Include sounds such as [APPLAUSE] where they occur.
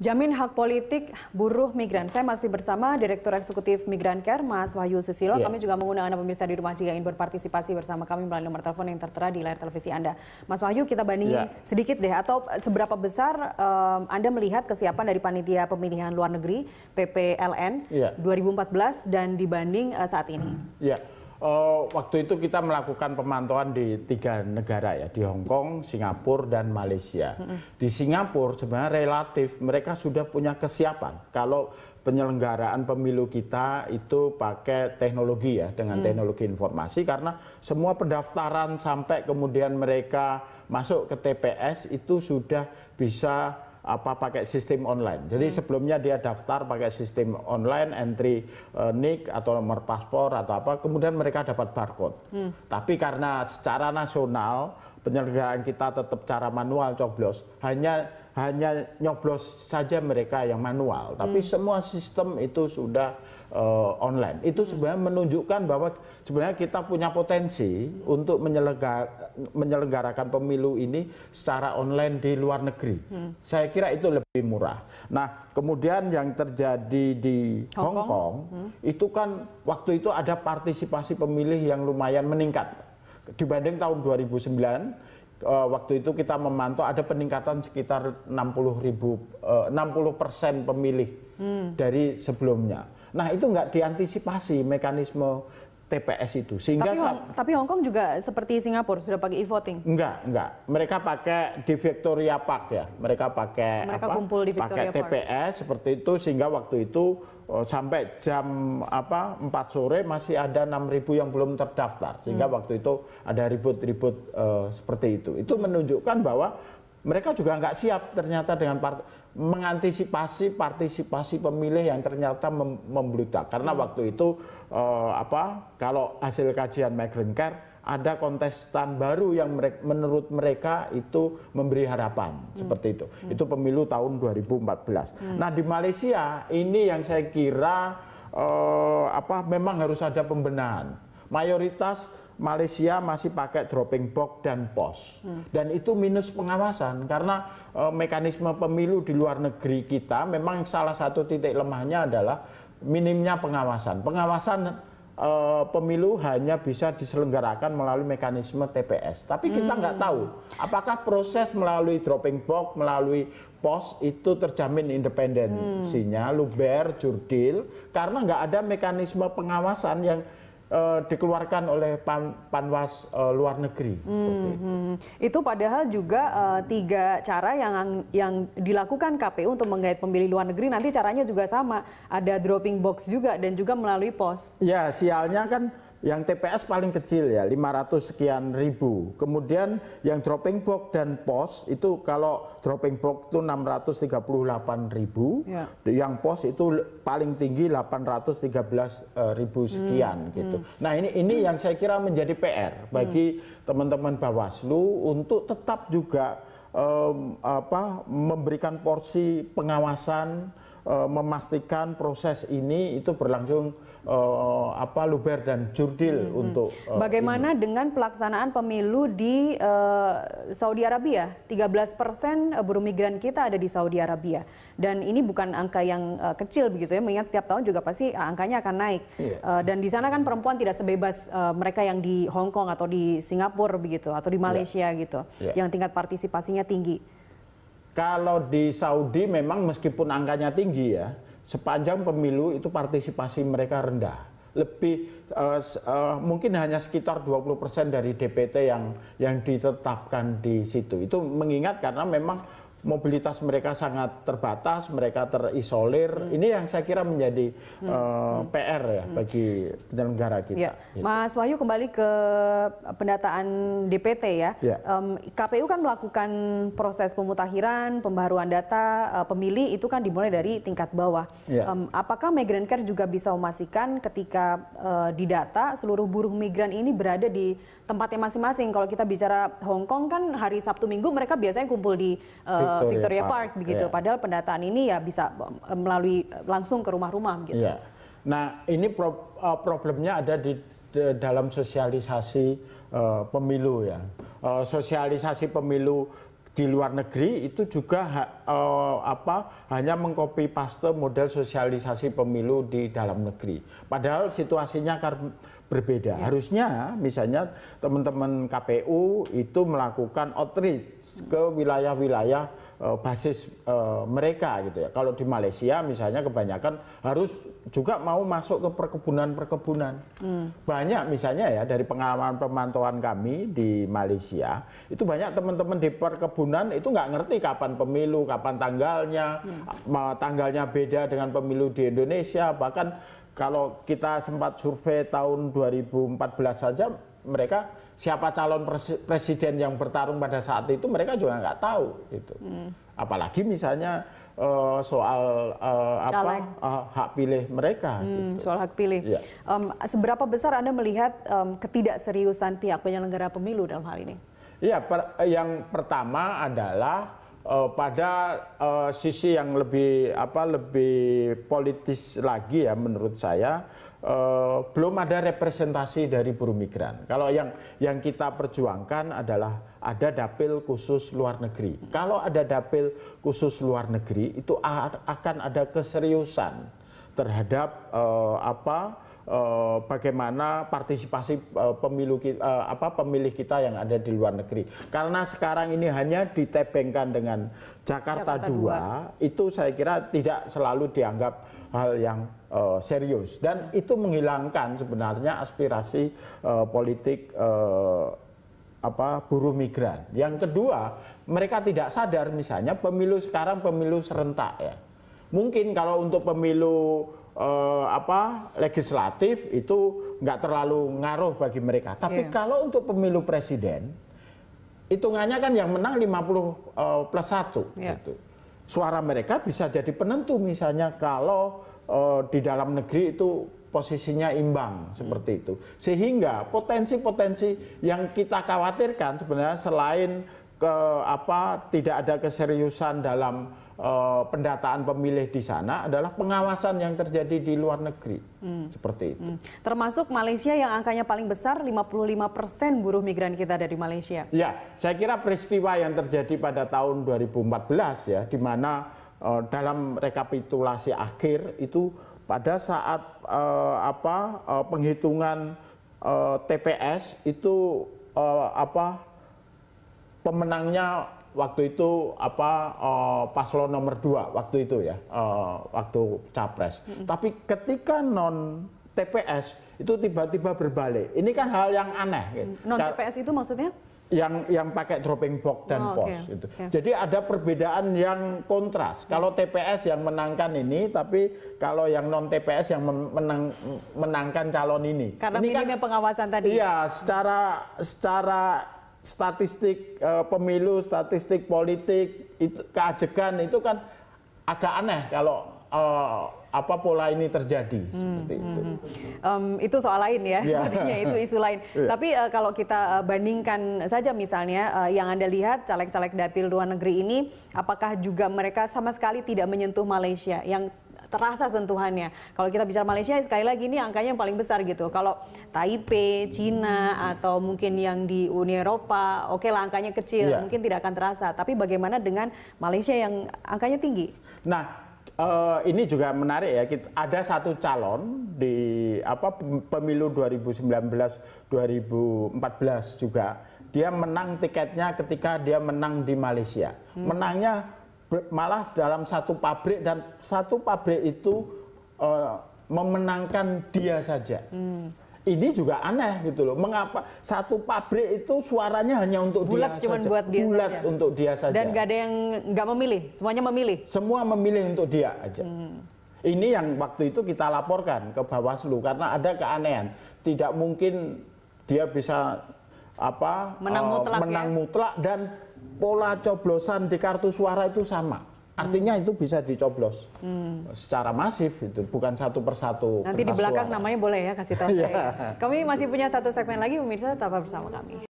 Jamin hak politik buruh migran. Saya masih bersama Direktur Eksekutif Migran Care, Mas Wahyu Susilo. Yeah. Kami juga mengundang Anda pemirsa di rumah jika ingin berpartisipasi bersama kami melalui nomor telepon yang tertera di layar televisi Anda. Mas Wahyu, kita bandingin yeah. sedikit deh, atau seberapa besar um, Anda melihat kesiapan dari Panitia Pemilihan Luar Negeri, PPLN, yeah. 2014 dan dibanding uh, saat ini? Ya uh, waktu itu kita melakukan pemantauan di tiga negara ya di Hong Kong, Singapura dan Malaysia. Mm -hmm. Di Singapura sebenarnya relatif mereka sudah punya kesiapan kalau penyelenggaraan pemilu kita itu pakai teknologi ya dengan mm. teknologi informasi karena semua pendaftaran sampai kemudian mereka masuk ke TPS itu sudah bisa apa pakai sistem online. Jadi hmm. sebelumnya dia daftar pakai sistem online, entry uh, eh, nik atau nomor paspor atau apa, kemudian mereka dapat barcode. Hmm. Tapi karena secara nasional penyelenggaraan kita tetap cara manual coblos. Hanya hanya nyoblos saja mereka yang manual, tapi hmm. semua sistem itu sudah uh, online. Itu sebenarnya menunjukkan bahwa sebenarnya kita punya potensi untuk menyelenggar, menyelenggarakan pemilu ini secara online di luar negeri. Hmm. Saya kira itu lebih murah. Nah, kemudian yang terjadi di Hong, Hong Kong, hmm. itu kan waktu itu ada partisipasi pemilih yang lumayan meningkat dibanding tahun 2009 eh, waktu itu kita memantau ada peningkatan sekitar 60 ribu 60 eh, persen pemilih hmm. dari sebelumnya. Nah itu nggak diantisipasi mekanisme TPS itu. Sehingga tapi, Hong, tapi Hong Kong juga seperti Singapura sudah pakai e-voting. Enggak, enggak. Mereka pakai di Victoria Park ya. Mereka pakai Mereka apa? kumpul di Victoria pakai Park. TPS seperti itu sehingga waktu itu oh, sampai jam apa 4 sore masih ada 6.000 yang belum terdaftar. Sehingga hmm. waktu itu ada ribut-ribut uh, seperti itu. Itu menunjukkan bahwa mereka juga nggak siap ternyata dengan partai mengantisipasi partisipasi pemilih yang ternyata mem membludak karena hmm. waktu itu uh, apa kalau hasil kajian Mike care ada kontestan baru yang mereka, menurut mereka itu memberi harapan hmm. seperti itu hmm. itu pemilu tahun 2014 hmm. nah di Malaysia ini yang saya kira uh, apa memang harus ada pembenahan mayoritas Malaysia masih pakai dropping box dan pos. Hmm. Dan itu minus pengawasan karena e, mekanisme pemilu di luar negeri kita memang salah satu titik lemahnya adalah minimnya pengawasan. Pengawasan e, pemilu hanya bisa diselenggarakan melalui mekanisme TPS. Tapi kita nggak hmm. tahu apakah proses melalui dropping box, melalui pos itu terjamin independensinya, hmm. luber, jurdil, karena nggak ada mekanisme pengawasan yang uh, dikeluarkan oleh pan, panwas uh, luar negeri. Hmm, itu. Hmm, hmm. itu padahal juga uh, tiga cara yang yang dilakukan KPU untuk menggait pemilih luar negeri nanti caranya juga sama, ada dropping box juga dan juga melalui pos. Ya sialnya kan yang TPS paling kecil ya 500 sekian ribu kemudian yang dropping box dan pos itu kalau dropping box itu 638 ribu ya. yang pos itu paling tinggi 813 eh, ribu sekian hmm. gitu hmm. nah ini ini yang saya kira menjadi PR bagi hmm. teman-teman hmm. Bawaslu untuk tetap juga um, apa memberikan porsi pengawasan uh, memastikan proses ini itu berlangsung uh, apa luber dan jurdil hmm. untuk uh, Bagaimana ini. dengan pelaksanaan pemilu di uh, Saudi Arabia? 13% buruh migran kita ada di Saudi Arabia. Dan ini bukan angka yang uh, kecil begitu ya, mengingat setiap tahun juga pasti angkanya akan naik. Yeah. Iya. Uh, dan di sana kan perempuan tidak sebebas uh, mereka yang di Hong Kong atau di Singapura begitu atau di iya. Malaysia yeah. gitu. Yeah. Yang tingkat partisipasinya tinggi. Kalau di Saudi memang meskipun angkanya tinggi ya, sepanjang pemilu itu partisipasi mereka rendah. Lebih uh, uh, mungkin hanya sekitar 20% dari DPT yang yang ditetapkan di situ. Itu mengingat karena memang mobilitas mereka sangat terbatas, mereka terisolir. Hmm. Ini yang saya kira menjadi hmm. uh, eh, hmm. PR ya hmm. bagi penyelenggara kita. Ya. Gitu. Mas Wahyu kembali ke pendataan DPT ya. ya. Um, KPU kan melakukan proses pemutakhiran, pembaruan data uh, pemilih itu kan dimulai dari tingkat bawah. Ya. Um, apakah migran care juga bisa memastikan ketika uh, didata seluruh buruh migran ini berada di tempatnya masing-masing? Kalau kita bicara Hong Kong kan hari Sabtu Minggu mereka biasanya kumpul di uh, Ya, Victoria, Victoria Park, Park begitu. Yeah. Padahal pendataan ini ya bisa eh, melalui langsung ke rumah-rumah gitu. Yeah. Nah, ini pro, eh, problemnya ada di, dalam sosialisasi uh, pemilu ya. Uh, sosialisasi pemilu di luar negeri itu juga ha, uh, apa hanya mengcopy paste model sosialisasi pemilu di dalam negeri. Padahal situasinya kan berbeda. Ya. Harusnya misalnya teman-teman KPU itu melakukan outreach ke wilayah-wilayah Eh, basis uh, mereka gitu ya. Kalau di Malaysia misalnya kebanyakan harus juga mau masuk ke perkebunan-perkebunan. Hmm. Banyak misalnya ya dari pengalaman pemantauan kami di Malaysia itu banyak teman-teman di perkebunan itu nggak ngerti kapan pemilu, kapan tanggalnya, hmm. tanggalnya beda dengan pemilu di Indonesia. Bahkan kalau kita sempat survei tahun 2014 saja mereka siapa calon presiden yang bertarung pada saat itu mereka juga nggak tahu gitu. Hmm. Apalagi misalnya uh, soal uh, apa uh, hak pilih mereka. Hmm, gitu. Soal hak pilih. Ya. Um, seberapa besar anda melihat um, ketidakseriusan pihak penyelenggara pemilu dalam hal ini? Iya, per, yang pertama adalah uh, pada uh, sisi yang lebih apa lebih politis lagi ya menurut saya eh, belum ada representasi dari buruh migran. Kalau yang yang kita perjuangkan adalah ada dapil khusus luar negeri. Kalau ada dapil khusus luar negeri itu akan ada keseriusan terhadap eh, apa eh, bagaimana partisipasi eh, pemilu apa pemilih kita yang ada di luar negeri. Karena sekarang ini hanya ditebengkan dengan Jakarta, dua itu saya kira tidak selalu dianggap hal yang uh, serius dan itu menghilangkan sebenarnya aspirasi uh, politik uh, apa buruh migran. Yang kedua, mereka tidak sadar misalnya pemilu sekarang pemilu serentak ya Mungkin kalau untuk pemilu eh, apa legislatif itu nggak terlalu ngaruh bagi mereka. Tapi yeah. kalau untuk pemilu presiden, hitungannya kan yang menang 50 eh, plus 1 yeah. gitu. Suara mereka bisa jadi penentu misalnya kalau eh, di dalam negeri itu posisinya imbang hmm. seperti itu. Sehingga potensi-potensi yang kita khawatirkan sebenarnya selain ke apa tidak ada keseriusan dalam uh, pendataan pemilih di sana adalah pengawasan yang terjadi di luar negeri hmm. seperti itu. Hmm. Termasuk Malaysia yang angkanya paling besar 55 persen buruh migran kita dari Malaysia. Ya, saya kira peristiwa yang terjadi pada tahun 2014 ya, di mana uh, dalam rekapitulasi akhir itu pada saat uh, apa uh, penghitungan uh, TPS itu uh, apa pemenangnya waktu itu apa uh, paslon nomor dua waktu itu ya uh, waktu capres. -hmm. Tapi ketika non TPS itu tiba-tiba berbalik. Ini kan hal yang aneh. Gitu. Non TPS itu maksudnya? Yang yang pakai dropping box dan oh, pos okay. itu. Okay. Jadi ada perbedaan yang kontras. Hmm. Kalau mm. TPS yang menangkan ini, tapi kalau yang non TPS yang menang, menangkan calon ini. Karena ini kan, pengawasan tadi. Iya, secara secara statistik uh, pemilu, statistik politik, itu, keajegan itu kan agak aneh kalau uh, apa pola ini terjadi. Hmm, seperti hmm, itu. Hmm. Um, itu soal lain ya, yeah. sepertinya itu isu lain. [LAUGHS] Yeah. Tapi uh, kalau kita bandingkan saja misalnya uh, yang Anda lihat caleg-caleg dapil luar negeri ini, apakah juga mereka sama sekali tidak menyentuh Malaysia yang terasa sentuhannya. Kalau kita bicara Malaysia sekali lagi ini angkanya yang paling besar gitu. Kalau Taipei, Cina atau mungkin yang di Uni Eropa, oke okay lah angkanya kecil, yeah. mungkin tidak akan terasa. Tapi bagaimana dengan Malaysia yang angkanya tinggi? Nah, Uh, ini juga menarik ya. Kita, ada satu calon di apa pemilu 2019-2014 juga dia menang tiketnya ketika dia menang di Malaysia. Hmm. Menangnya malah dalam satu pabrik dan satu pabrik itu uh, memenangkan dia saja. Hmm. Ini juga aneh gitu loh. Mengapa satu pabrik itu suaranya hanya untuk bulat dia cuman saja. buat dia bulat saja. untuk dia saja. Dan gak ada yang nggak memilih, semuanya memilih. Semua memilih untuk dia aja. Hmm. Ini yang waktu itu kita laporkan ke Bawaslu karena ada keanehan. Tidak mungkin dia bisa apa menang eh, mutlak, uh, menang ya? mutlak dan pola coblosan di kartu suara itu sama. Artinya itu bisa dicoblos hmm. secara masif itu bukan satu persatu. Nanti di belakang suara. namanya boleh ya kasih tahu [LAUGHS] saya. Iya. kami masih punya satu segmen lagi pemirsa tetap bersama kami.